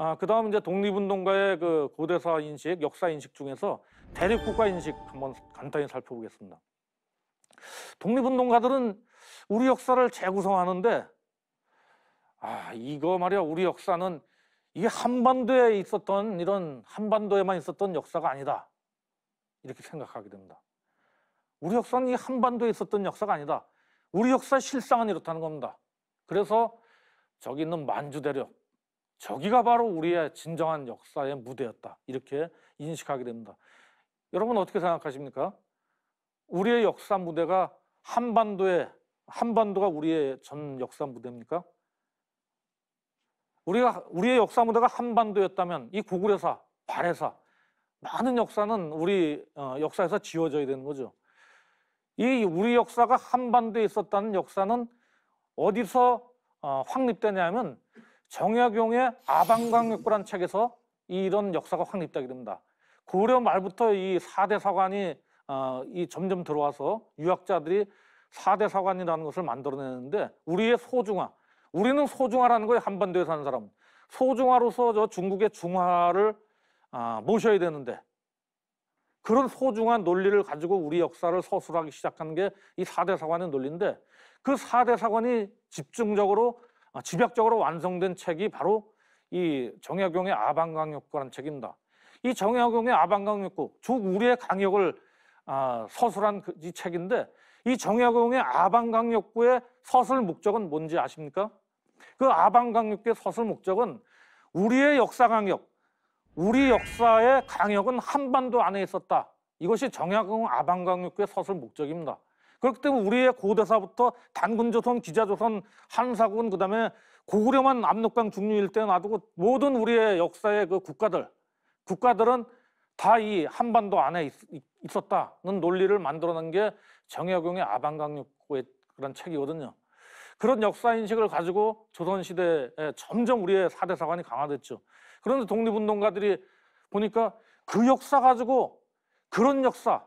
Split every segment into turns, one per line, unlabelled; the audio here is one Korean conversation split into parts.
아, 그다음 이제 독립운동가의 그 고대사 인식, 역사 인식 중에서 대립국가 인식 한번 간단히 살펴보겠습니다. 독립운동가들은 우리 역사를 재구성하는데 아, 이거 말이야 우리 역사는 이게 한반도에 있었던 이런 한반도에만 있었던 역사가 아니다. 이렇게 생각하게 됩니다. 우리 역사는 이 한반도에 있었던 역사가 아니다. 우리 역사 실상은 이렇다는 겁니다. 그래서 저기 있는 만주 대륙, 저기가 바로 우리의 진정한 역사의 무대였다. 이렇게 인식하게 됩니다. 여러분 어떻게 생각하십니까? 우리의 역사 무대가 한반도에 한반도가 우리의 전 역사 무대입니까? 우리가 우리의 역사 무대가 한반도였다면 이 고구려사, 발해사 많은 역사는 우리 어, 역사에서 지워져야 되는 거죠. 이 우리 역사가 한반도에 있었다는 역사는 어디서 어, 확립되냐면 정약용의 아방강역부란 책에서 이런 역사가 확립되게 됩니다. 고려 말부터 이사대 사관이 어, 이 점점 들어와서 유학자들이 사대 사관이라는 것을 만들어내는데 우리의 소중화, 우리는 소중화라는 거에 한반도에 사는 사람, 소중화로서 저 중국의 중화를 아, 모셔야 되는데 그런 소중한 논리를 가지고 우리 역사를 서술하기 시작하는게 이사대 사관의 논리인데 그사대 사관이 집중적으로 아, 집약적으로 완성된 책이 바로 이 정약용의 아방강역구라는 책입니다. 이 정약용의 아방강역구, 즉 우리의 강역을 아, 서술한 그, 이 책인데 이 정약용의 아방강역구의 서술 목적은 뭔지 아십니까? 그 아방강역구의 서술 목적은 우리의 역사 강역, 우리 역사의 강역은 한반도 안에 있었다. 이것이 정약용 아방강역구의 서술 목적입니다. 그렇기 때문에 우리의 고대사부터 단군조선, 기자조선, 한사군 그다음에 고구려만 압록강 중류일 때 놔두고 모든 우리의 역사의 그 국가들 국가들은 다 이 한반도 안에 있, 었다는 논리를 만들어낸 게 정약용의 아방강력고의 그런 책이거든요. 그런 역사 인식을 가지고 조선 시대에 점점 우리의 사대사관이 강화됐죠. 그런데 독립운동가들이 보니까 그 역사 가지고 그런 역사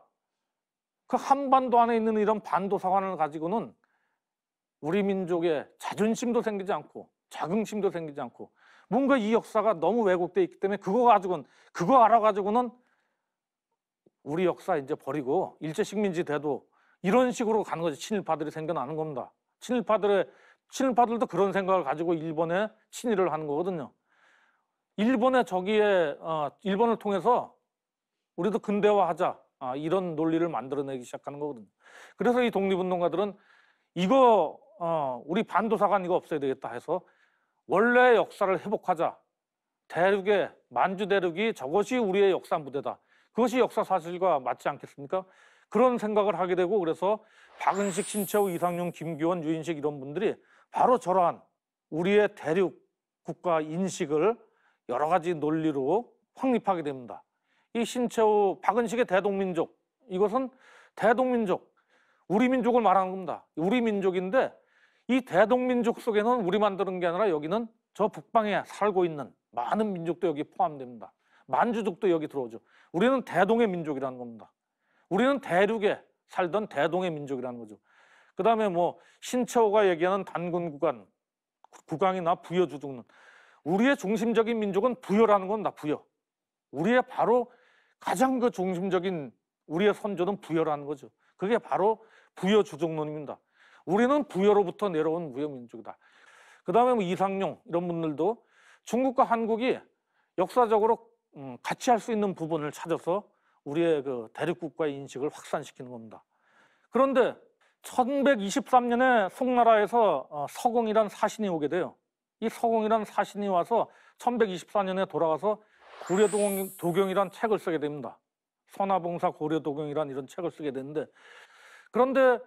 그 한반도 안에 있는 이런 반도 사관을 가지고는 우리 민족의 자존심도 생기지 않고 자긍심도 생기지 않고 뭔가 이 역사가 너무 왜곡돼 있기 때문에 그거 가지고는 그거 알아 가지고는 우리 역사 이제 버리고 일제 식민지 돼도 이런 식으로 가는 거지 친일파들이 생겨나는 겁니다. 친일파들의 친일파들도 그런 생각을 가지고 일본에 친일을 하는 거거든요. 일본에 저기에 어, 일본을 통해서 우리도 근대화하자 아, 이런 논리를 만들어내기 시작하는 거거든요. 그래서 이 독립운동가들은 이거 어, 우리 반도사관 이거 없애야 되겠다 해서 원래 역사를 회복하자. 대륙의 만주 대륙이 저것이 우리의 역사 무대다. 그것이 역사 사실과 맞지 않겠습니까? 그런 생각을 하게 되고 그래서 박은식, 신채호, 이상용, 김기원, 유인식 이런 분들이 바로 저러한 우리의 대륙 국가 인식을 여러 가지 논리로 확립하게 됩니다. 이 신채호 박은식의 대동민족 이것은 대동민족 우리 민족을 말하는 겁니다. 우리 민족인데 이 대동민족 속에는 우리만 드는 게 아니라 여기는 저 북방에 살고 있는 많은 민족도 여기 포함됩니다. 만주족도 여기 들어오죠. 우리는 대동의 민족이라는 겁니다. 우리는 대륙에 살던 대동의 민족이라는 거죠. 그 다음에 뭐 신채호가 얘기하는 단군 구간, 구강이나 부여 주둥은 우리의 중심적인 민족은 부여라는 건 다 부여. 우리의 바로 가장 그 중심적인 우리의 선조는 부여라는 거죠. 그게 바로 부여 주종론입니다. 우리는 부여로부터 내려온 무형민족이다그 다음에 뭐 이상용 이런 분들도 중국과 한국이 역사적으로 음, 같이 할 수 있는 부분을 찾아서 우리의 그 대륙국가의 인식을 확산시키는 겁니다. 그런데 1123년에 송나라에서 어, 서공이란 사신이 오게 돼요. 이 서공이란 사신이 와서 1124년에 돌아가서 고려도경이란 책을 쓰게 됩니다. 선화봉사 고려도경이란 이런 책을 쓰게 되는데 그런데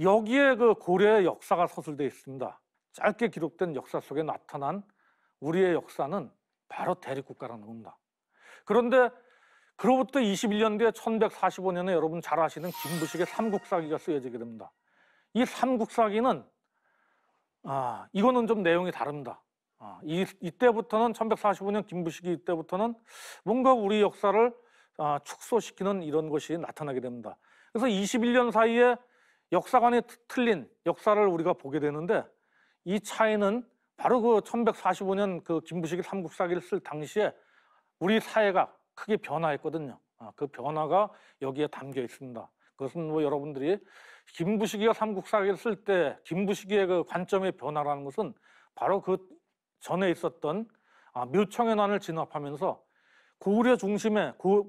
여기에 그 고려의 역사가 서술되어 있습니다. 짧게 기록된 역사 속에 나타난 우리의 역사는 바로 대립국가라는 겁니다. 그런데 그로부터 21년 뒤에 1145년에 여러분 잘 아시는 김부식의 삼국사기가 쓰여지게 됩니다. 이 삼국사기는 아 이거는 좀 내용이 다릅니다. 아, 이, 이때부터는 1145년 김부식이 이때부터는 뭔가 우리 역사를 아, 축소시키는 이런 것이 나타나게 됩니다. 그래서 21년 사이에 역사관이 틀린 역사를 우리가 보게 되는데 이 차이는 바로 그 1145년 그 김부식이 삼국사기를 쓸 당시에 우리 사회가 크게 변화했거든요. 아, 그 변화가 여기에 담겨 있습니다. 그것은 뭐 여러분들이 김부식이가 삼국사기를 쓸 때 김부식의 그 관점의 변화라는 것은 바로 그 전에 있었던 아, 묘청의난을 진압하면서 고구려 중심의 고,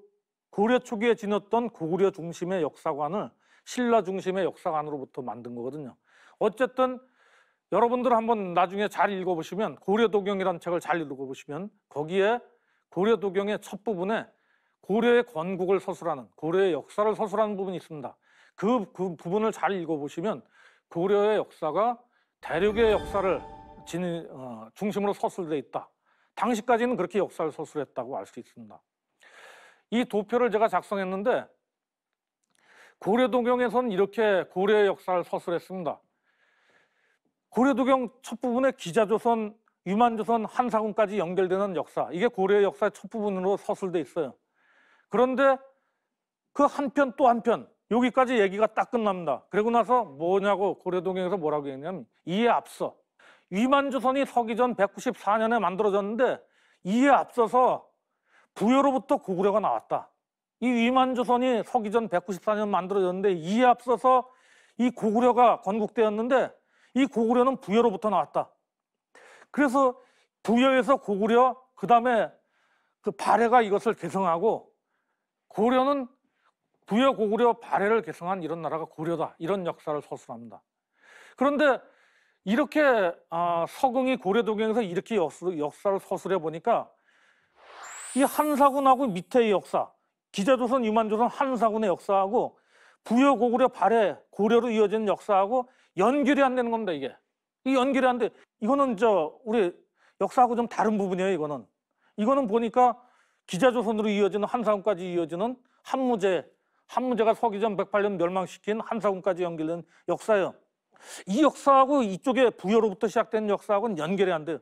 고려 초기에 지녔던 고구려 중심의 역사관을 신라 중심의 역사관으로부터 만든 거거든요. 어쨌든 여러분들 한번 나중에 잘 읽어보시면 고려 도경이라는 책을 잘 읽어보시면 거기에 고려 도경의 첫 부분에 고려의 건국을 서술하는 고려의 역사를 서술하는 부분이 있습니다. 그, 그 부분을 잘 읽어보시면 고려의 역사가 대륙의 역사를 진, 어, 중심으로 서술되어 있다. 당시까지는 그렇게 역사를 서술했다고 알 수 있습니다. 이 도표를 제가 작성했는데 고려도경에서는 이렇게 고려의 역사를 서술했습니다. 고려도경 첫 부분에 기자조선, 유만조선, 한사군까지 연결되는 역사 이게 고려의 역사의 첫 부분으로 서술돼 있어요. 그런데 그 한편 또 한편 여기까지 얘기가 딱 끝납니다. 그리고 나서 뭐냐고 고려도경에서 뭐라고 했냐면 이에 앞서 위만조선이 서기 전 194년에 만들어졌는데 이에 앞서서 부여로부터 고구려가 나왔다. 이 위만조선이 서기 전 194년 만들어졌는데 이에 앞서서 이 고구려가 건국되었는데 이 고구려는 부여로부터 나왔다. 그래서 부여에서 고구려, 그 다음에 그 발해가 이것을 계승하고 고려는 부여 고구려 발해를 계승한 이런 나라가 고려다. 이런 역사를 서술합니다. 그런데 이렇게 아, 서궁이 고려도경에서 이렇게 역사, 를 서술해 보니까 이 한사군하고 밑에 의 역사, 기자조선, 유만조선, 한사군의 역사하고 부여, 고구려, 발해, 고려로 이어지는 역사하고 연결이 안 되는 겁니다 이게. 이 연결이 안 돼. 이거는 저 우리 역사하고 좀 다른 부분이에요 이거는. 이거는 보니까 기자조선으로 이어지는 한사군까지 이어지는 한무제, 한무제가 서기전 108년 멸망시킨 한사군까지 연결된 역사예요. 이 역사하고 이쪽에 부여로부터 시작된 역사하고는 연결이 안 돼요.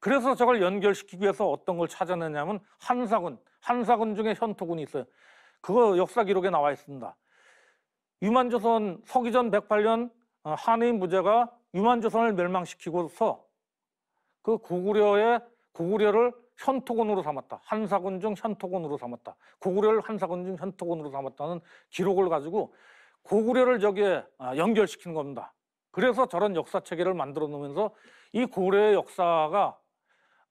그래서 저걸 연결시키기 위해서 어떤 걸 찾아내냐면 한사군, 한사군 중에 현토군이 있어요. 그거 역사 기록에 나와 있습니다. 유만조선 서기전 108년 어, 한의인 부제가 유만조선을 멸망시키고서 그 고구려의 고구려를 현토군으로 삼았다. 한사군 중 현토군으로 삼았다. 고구려를 한사군 중 현토군으로 삼았다는 기록을 가지고 고구려를 저기에 아, 연결시키는 겁니다. 그래서 저런 역사 체계를 만들어 놓으면서 이 고려의 역사가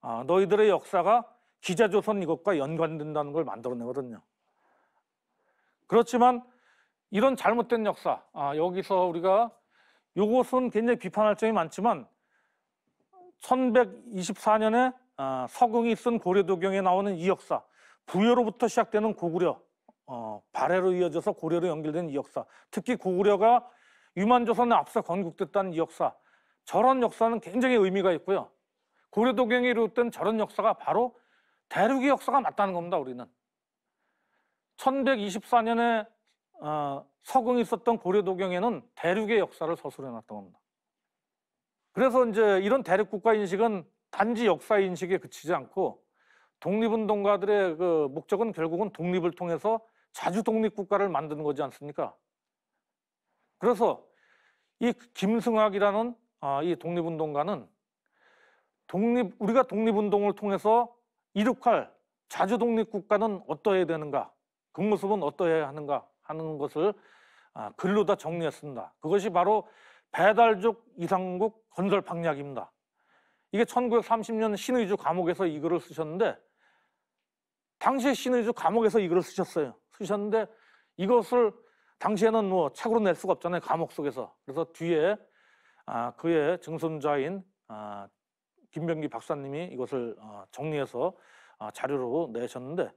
아, 너희들의 역사가 기자조선 이것과 연관된다는 걸 만들어내거든요. 그렇지만 이런 잘못된 역사 아, 여기서 우리가 이것은 굉장히 비판할 점이 많지만 1124년에 아, 서궁이 쓴 고려도경에 나오는 이 역사 부여로부터 시작되는 고구려 어, 발해로 이어져서 고려로 연결된 이 역사 특히 고구려가 유만조선에 앞서 건국됐다는 이 역사, 저런 역사는 굉장히 의미가 있고요. 고려도경이 이루었던 저런 역사가 바로 대륙의 역사가 맞다는 겁니다, 우리는. 1124년에 어, 서궁이 있었던 고려도경에는 대륙의 역사를 서술해놨던 겁니다. 그래서 이제 이런 대륙국가 인식은 단지 역사 인식에 그치지 않고 독립운동가들의 그 목적은 결국은 독립을 통해서 자주 독립국가를 만드는 거지 않습니까? 그래서 이 김승학이라는 아, 이 독립운동가는 독립 우리가 독립운동을 통해서 이룩할 자주 독립국가는 어떠해야 되는가, 그 모습은 어떠해야 하는가 하는 것을 아, 글로 다 정리했습니다. 그것이 바로 배달족 이상국 건설 방략입니다. 이게 1930년 신의주 감옥에서 이 글을 쓰셨는데 당시 에 신의주 감옥에서 이 글을 쓰셨어요. 쓰셨는데 이것을 당시에는 뭐 책으로 낼 수가 없잖아요. 감옥 속에서. 그래서 뒤에 아, 그의 증손자인 아, 김병기 박사님이 이것을 아, 정리해서 아, 자료로 내셨는데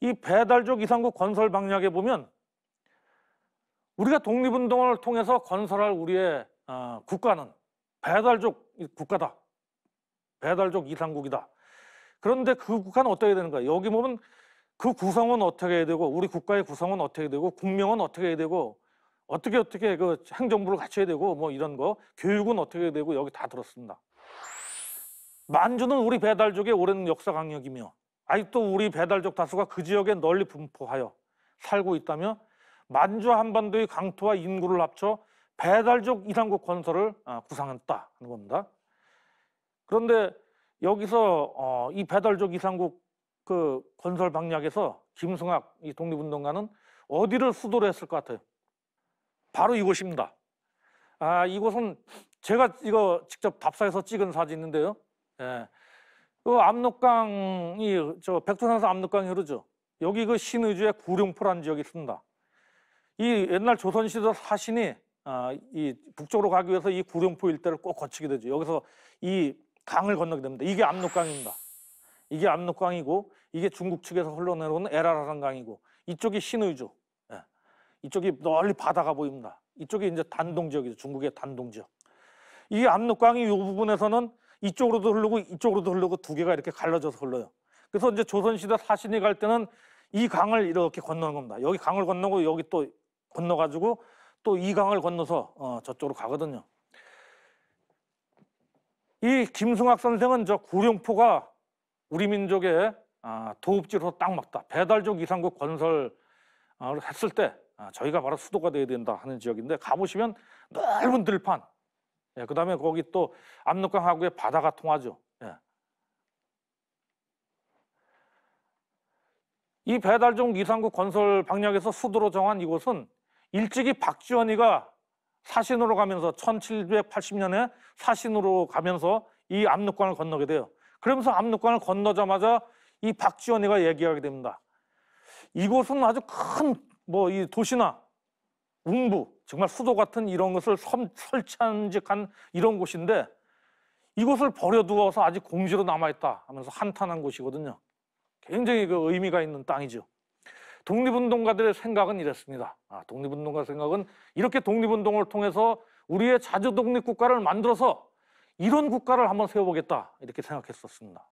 이 배달적 이상국 건설 방략에 보면 우리가 독립운동을 통해서 건설할 우리의 어, 국가는 배달족 국가다. 배달족 이상국이다. 그런데 그 국가는 어떻게 되는가? 여기 보면 그 구성은 어떻게 해야 되고 우리 국가의 구성은 어떻게 되고 국명은 어떻게 해야 되고 어떻게 어떻게 그 행정부를 갖춰야 되고 뭐 이런 거 교육은 어떻게 해야 되고 여기 다 들었습니다. 만주는 우리 배달족의 오랜 역사 강력이며 아직도 우리 배달족 다수가 그 지역에 널리 분포하여 살고 있다며 만주 한반도의 강토와 인구를 합쳐 배달족 이단국 건설을 아, 구상했다 하는 겁니다. 그런데 여기서 어, 이 배달족 이상국 그 건설 방략에서 김승학 이 독립운동가는 어디를 수도로 했을 것 같아요? 바로 이곳입니다. 아, 이곳은 제가 이거 직접 답사에서 찍은 사진인데요. 예. 그 압록강이 저 백두산에서 압록강이 흐르죠. 여기 그 신의주의 구룡포라는 지역이 있습니다. 이 옛날 조선시대 사신이 아, 이 북쪽으로 가기 위해서 이 구룡포 일대를 꼭 거치게 되죠. 여기서 이 강을 건너게 됩니다. 이게 압록강입니다. 이게 압록강이고 이게 중국 측에서 흘러내려오는 에라라란 강이고 이쪽이 신의주 예. 이쪽이 널리 바다가 보입니다. 이쪽이 이제 단동 지역이죠. 중국의 단동 지역. 이 압록강이 이 부분에서는 이쪽으로도 흐르고 이쪽으로도 흐르고 두 개가 이렇게 갈라져서 흘러요. 그래서 이제 조선시대 사신이 갈 때는 이 강을 이렇게 건너는 겁니다. 여기 강을 건너고 여기 또 건너가지고 또 이 강을 건너서 어, 저쪽으로 가거든요. 이 김승학 선생은 저 구룡포가 우리 민족의 아, 도읍지로 딱 맞다. 배달적 이상국 건설을 아, 했을 때 아, 저희가 바로 수도가 돼야 된다 하는 지역인데 가보시면 넓은 들판. 예, 그다음에 거기 또 압록강하고의 바다가 통하죠. 예. 이 배달종 이상국 건설 방향에서 수도로 정한 이곳은 일찍이 박지원이가 사신으로 가면서 1780년에 사신으로 가면서 이 압록강을 건너게 돼요. 그러면서 압록강을 건너자마자 이 박지원이가 얘기하게 됩니다. 이곳은 아주 큰 뭐 이 도시나 웅부 정말 수도 같은 이런 것을 섬, 설찬직한 이런 곳인데 이곳을 버려두어서 아직 공지로 남아있다 하면서 한탄한 곳이거든요. 굉장히 그 의미가 있는 땅이죠. 독립운동가들의 생각은 이랬습니다. 아, 독립운동가 생각은 이렇게 독립운동을 통해서 우리의 자주 독립국가를 만들어서 이런 국가를 한번 세워보겠다 이렇게 생각했었습니다.